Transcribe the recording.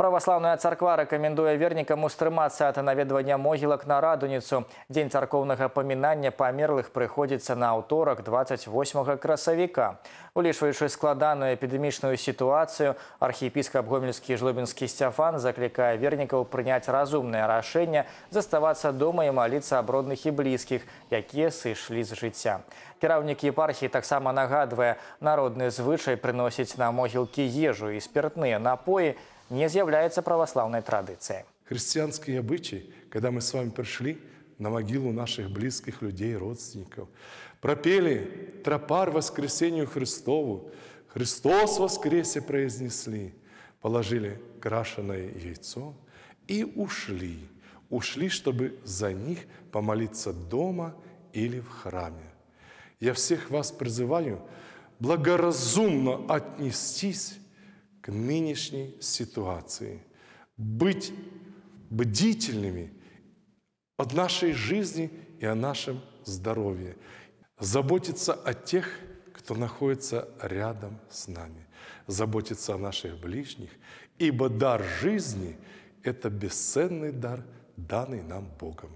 Правослаўная царква рэкамендуе верникам устрематься ад наведвання могилок на радуніцу. Дзень царкоўнага памінання памерлых приходится на аўторак 28 го красавіка. Улічваючы складаную эпідэмічную сітуацыю, архіепіскап гомельскі Жлобинский Стефан закликает верников принять разумнае рашэнне заставаться дома и молиться аб родных и близких, блізкіх, якія сышлі з жыцця. Кіраўнік так само нагадвае, народны звычай прыносіць на могилки ежу і спіртныя напоі, не является православной традицией. Христианские обычаи, когда мы с вами прийшли на могилу наших близких людей, родственников, пропели тропар Воскресению Христову, Христос воскресе произнесли, положили крашеное яйцо и ушли. Ушли, чтобы за них помолиться дома или в храме. Я всех вас призываю благоразумно отнестись нынешней ситуации, быть бдительными от нашей жизни и о нашем здоровье, заботиться о тех, кто находится рядом с нами, заботиться о наших ближних, ибо дар жизни – это бесценный дар, данный нам Богом.